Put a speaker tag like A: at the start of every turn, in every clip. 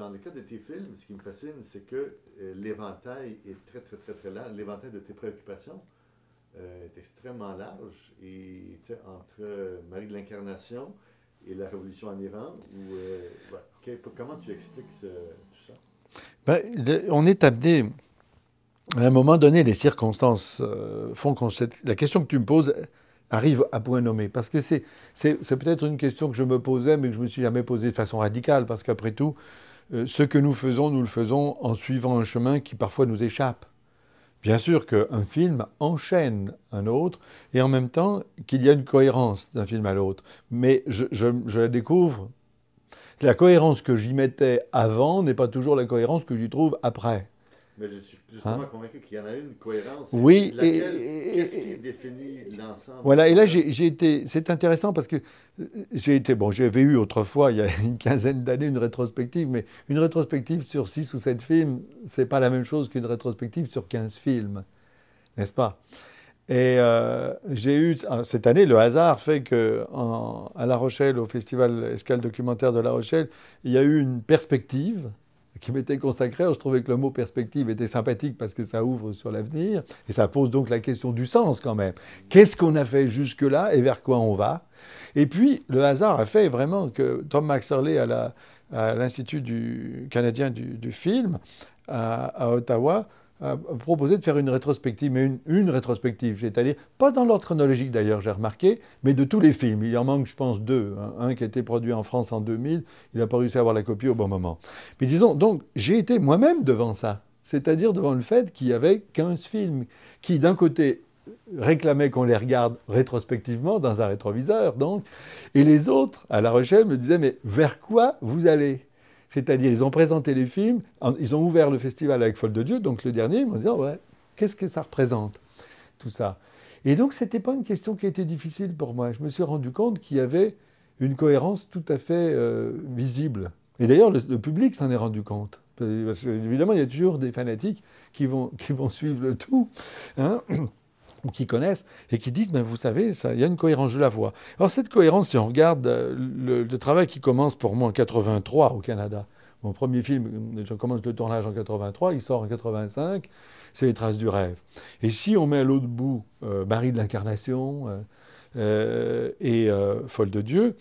A: dans le cas de tes films, ce qui me fascine, c'est que euh, l'éventail est très, très, très, très large. L'éventail de tes préoccupations euh, est extrêmement large. Et entre euh, Marie de l'Incarnation et la Révolution en Iran, comment tu expliques tout ça? Ben, on est amené. À un moment donné, les circonstances font qu'on. La question que tu me poses arrive à point nommé. Parce que c'est peut-être une question que je me posais, mais que je ne me suis jamais posée de façon radicale, parce qu'après tout, euh, ce que nous faisons, nous le faisons en suivant un chemin qui parfois nous échappe. Bien sûr qu'un film enchaîne un autre, et en même temps qu'il y a une cohérence d'un film à l'autre. Mais je, la découvre. La cohérence que j'y mettais avant n'est pas toujours la cohérence que j'y trouve après. Mais je suis hein? justement convaincu qu'il y en a une cohérence. Oui, et, qu'est-ce qui définit l'ensemble Voilà, et là, j'ai, été. C'est intéressant parce que euh, j'ai été. Bon, j'avais eu autrefois, il y a une quinzaine d'années, une rétrospective, mais une rétrospective sur six ou sept films, c'est pas la même chose qu'une rétrospective sur 15 films, n'est-ce pas et euh, j'ai eu, ah, cette année, le hasard fait que à La Rochelle, au Festival Escale Documentaire de La Rochelle, il y a eu une perspective qui m'était consacré, je trouvais que le mot perspective était sympathique parce que ça ouvre sur l'avenir et ça pose donc la question du sens quand même. Qu'est-ce qu'on a fait jusque-là et vers quoi on va Et puis, le hasard a fait vraiment que Tom Maxerley à l'Institut du, canadien du, film à Ottawa proposé de faire une rétrospective, mais une, rétrospective, c'est-à-dire, pas dans l'ordre chronologique d'ailleurs, j'ai remarqué, mais de tous les films. Il y en manque, je pense, deux. Hein. Un qui a été produit en France en 2000, il n'a pas réussi à avoir la copie au bon moment. Mais disons, donc, j'ai été moi-même devant ça, c'est-à-dire devant le fait qu'il y avait 15 films qui, d'un côté, réclamaient qu'on les regarde rétrospectivement dans un rétroviseur, donc, et les autres, à La Rochelle, me disaient, mais vers quoi vous allez c'est-à-dire, ils ont présenté les films, ils ont ouvert le festival avec Folle de Dieu, donc le dernier, ils m'ont dit ouais, qu'est-ce que ça représente Tout ça. Et donc, ce n'était pas une question qui était difficile pour moi. Je me suis rendu compte qu'il y avait une cohérence tout à fait euh, visible. Et d'ailleurs, le, public s'en est rendu compte. évidemment, il y a toujours des fanatiques qui vont, qui vont suivre le tout. Hein ou qui connaissent, et qui disent, vous savez, ça, il y a une cohérence, je la vois. Alors cette cohérence, si on regarde euh, le, travail qui commence pour moi en 83 au Canada, mon premier film, euh, je commence le tournage en 83, il sort en 85, c'est Les Traces du rêve. Et si on met à l'autre bout euh, Marie de l'Incarnation et Folle de Dieu,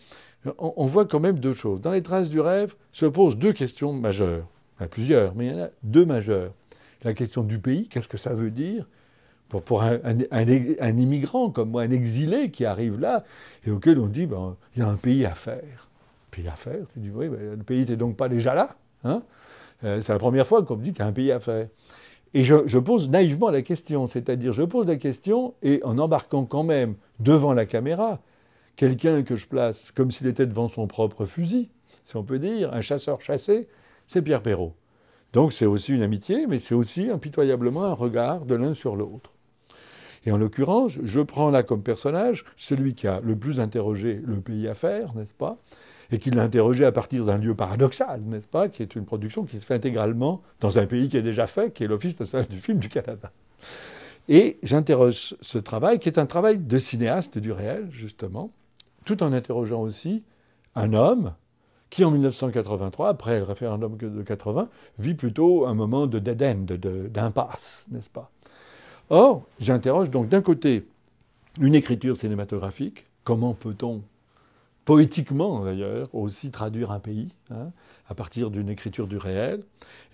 A: on, voit quand même deux choses. Dans Les Traces du rêve se posent deux questions majeures, a plusieurs, mais il y en a deux majeures. La question du pays, qu'est-ce que ça veut dire pour, un, immigrant comme moi, un exilé qui arrive là, et auquel on dit, ben, il y a un pays à faire. Pays à faire Tu dis, oui, le pays n'était donc pas déjà là. Hein. Euh, c'est la première fois qu'on me dit qu'il y a un pays à faire. Et je, je pose naïvement la question, c'est-à-dire je pose la question et en embarquant quand même devant la caméra, quelqu'un que je place comme s'il était devant son propre fusil, si on peut dire, un chasseur chassé, c'est Pierre Perrault. Donc c'est aussi une amitié, mais c'est aussi impitoyablement un regard de l'un sur l'autre. Et en l'occurrence, je prends là comme personnage celui qui a le plus interrogé le pays à faire, n'est-ce pas et qui l'a interrogé à partir d'un lieu paradoxal, n'est-ce pas, qui est une production qui se fait intégralement dans un pays qui est déjà fait, qui est l'Office national du film du Canada. Et j'interroge ce travail, qui est un travail de cinéaste du réel, justement, tout en interrogeant aussi un homme qui, en 1983, après le référendum de 80, vit plutôt un moment de dead end, d'impasse, n'est-ce pas Or, j'interroge donc d'un côté une écriture cinématographique, comment peut-on poétiquement d'ailleurs, aussi traduire un pays hein, à partir d'une écriture du réel.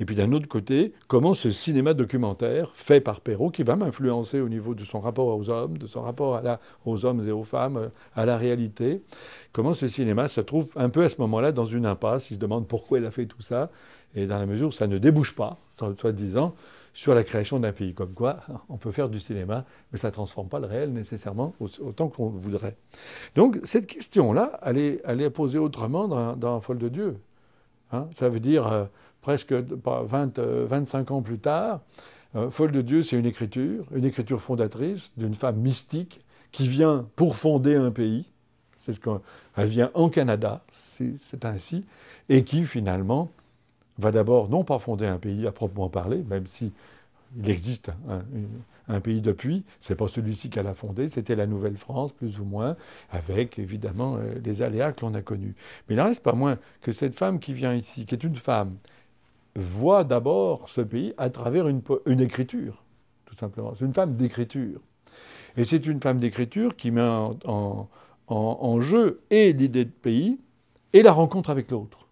A: Et puis d'un autre côté, comment ce cinéma documentaire fait par Perrault, qui va m'influencer au niveau de son rapport aux hommes, de son rapport aux hommes et aux femmes, euh, à la réalité, comment ce cinéma se trouve un peu à ce moment-là dans une impasse. Il se demande pourquoi elle a fait tout ça, et dans la mesure où ça ne débouche pas, soi-disant, sur la création d'un pays. Comme quoi, on peut faire du cinéma, mais ça ne transforme pas le réel nécessairement autant qu'on le voudrait. Donc cette question-là, elle est, posée autrement dans, Folle de Dieu. Hein. ça veut dire euh, presque 20, 25 euh, ans plus tard, euh, Folle de Dieu, c'est une écriture, une écriture fondatrice d'une femme mystique qui vient pour fonder un pays elle vient en Canada, c'est ainsi, et qui finalement va d'abord non pas fonder un pays à proprement parler, même si il existe un, pays depuis, c'est pas celui-ci qu'elle a fondé, c'était la Nouvelle-France, plus ou moins, avec évidemment euh, les aléas que l'on a connus. Mais il n'en reste pas moins que cette femme qui vient ici, qui est une femme, voit d'abord ce pays à travers une, écriture, tout simplement. C'est une femme d'écriture. Et c'est une femme d'écriture qui met en, en, jeu et l'idée de pays et la rencontre avec l'autre.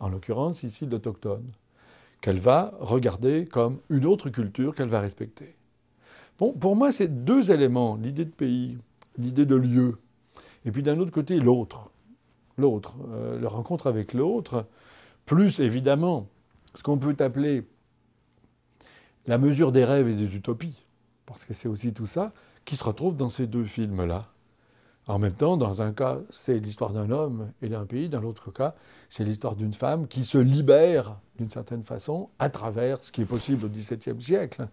A: En l'occurrence, ici, l'autochtone, qu'elle va regarder comme une autre culture qu'elle va respecter. Bon, pour moi, c'est deux éléments, l'idée de pays, l'idée de lieu, et puis d'un autre côté, l'autre, l'autre, euh, la rencontre avec l'autre, plus évidemment ce qu'on peut appeler la mesure des rêves et des utopies, parce que c'est aussi tout ça, qui se retrouve dans ces deux films-là. En même temps, dans un cas, c'est l'histoire d'un homme et d'un pays, dans l'autre cas, c'est l'histoire d'une femme qui se libère d'une certaine façon à travers ce qui est possible au XVIIe siècle,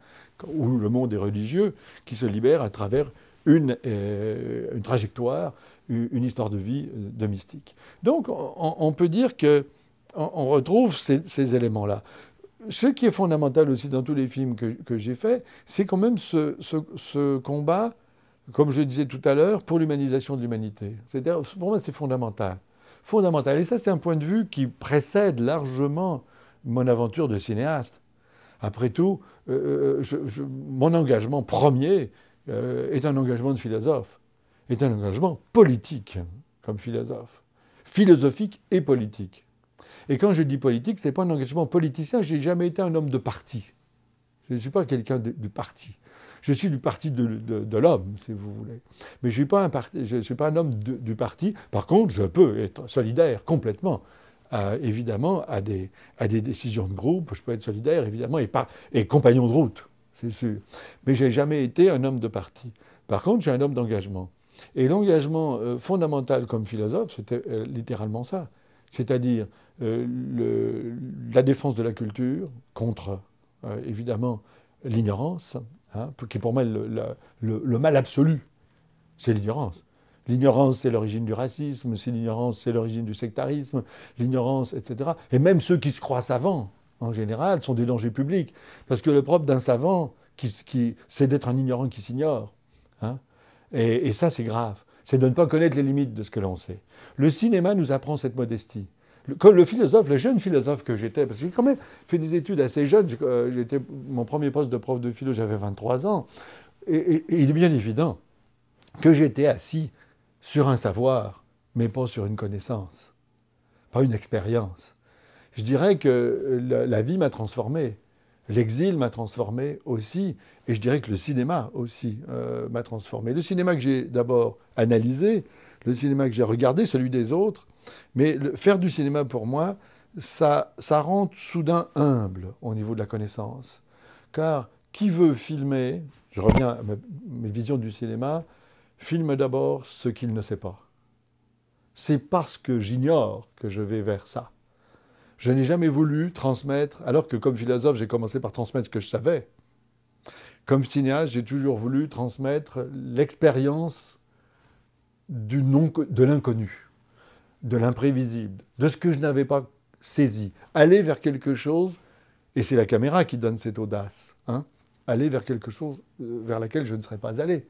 A: où le monde est religieux, qui se libère à travers une, euh, trajectoire, une histoire de vie euh, de mystique. Donc on, peut dire que on retrouve ces, éléments-là. Ce qui est fondamental aussi dans tous les films que, j'ai faits, c'est quand même ce combat comme je disais tout à l'heure, pour l'humanisation de l'humanité. pour moi, c'est fondamental. Fondamental. Et ça, c'est un point de vue qui précède largement mon aventure de cinéaste. Après tout, euh, euh, mon engagement premier euh, est un engagement de philosophe, est un engagement politique comme philosophe, philosophique et politique. Et quand je dis politique, ce n'est pas un engagement politicien, je n'ai jamais été un homme de parti. Je ne suis pas quelqu'un de parti. Je suis du parti de, l'homme, si vous voulez. Mais je ne suis, pas un homme du parti. Par contre, je peux être solidaire complètement. Euh, évidemment, à des, décisions de groupe, je peux être solidaire, évidemment, et, et compagnon de route, c'est sûr. Mais j'ai jamais été un homme de parti. Par contre, j'ai un homme d'engagement. Et l'engagement euh, fondamental comme philosophe, c'était euh, littéralement ça. C'est-à-dire la défense de la culture contre, évidemment, l'ignorance, Hein, qui est pour moi le, mal absolu, c'est l'ignorance. L'ignorance, c'est l'origine du racisme, c'est l'ignorance, c'est l'origine du sectarisme, l'ignorance, etc. Et même ceux qui se croient savants, en général, sont des dangers publics. Parce que le propre d'un savant, c'est d'être un ignorant qui s'ignore. Hein. et ça, c'est grave. C'est de ne pas connaître les limites de ce que l'on sait. Le cinéma nous apprend cette modestie le philosophe, le jeune philosophe que j'étais, parce que j'ai quand même fait des études assez jeunes, j'étais euh, mon premier poste de prof de philo, j'avais 23 ans, et, il est bien évident que j'étais assis sur un savoir, mais pas sur une connaissance, pas une expérience. Je dirais que euh, la, vie m'a transformé. L'exil m'a transformé aussi, et je dirais que le cinéma aussi euh, m'a transformé. Le cinéma que j'ai d'abord analysé, le cinéma que j'ai regardé, celui des autres. Mais faire du cinéma pour moi, ça, ça rend soudain humble au niveau de la connaissance. Car qui veut filmer, je reviens à mes visions du cinéma, filme d'abord ce qu'il ne sait pas. C'est parce que j'ignore que je vais vers ça. Je n'ai jamais voulu transmettre, alors que comme philosophe, j'ai commencé par transmettre ce que je savais. Comme cinéaste, j'ai toujours voulu transmettre l'expérience du de l'inconnu, de l'imprévisible, de ce que je n'avais pas saisi. Aller vers quelque chose, et c'est la caméra qui donne cette audace, hein, aller vers quelque chose euh, vers laquelle je ne serais pas allé.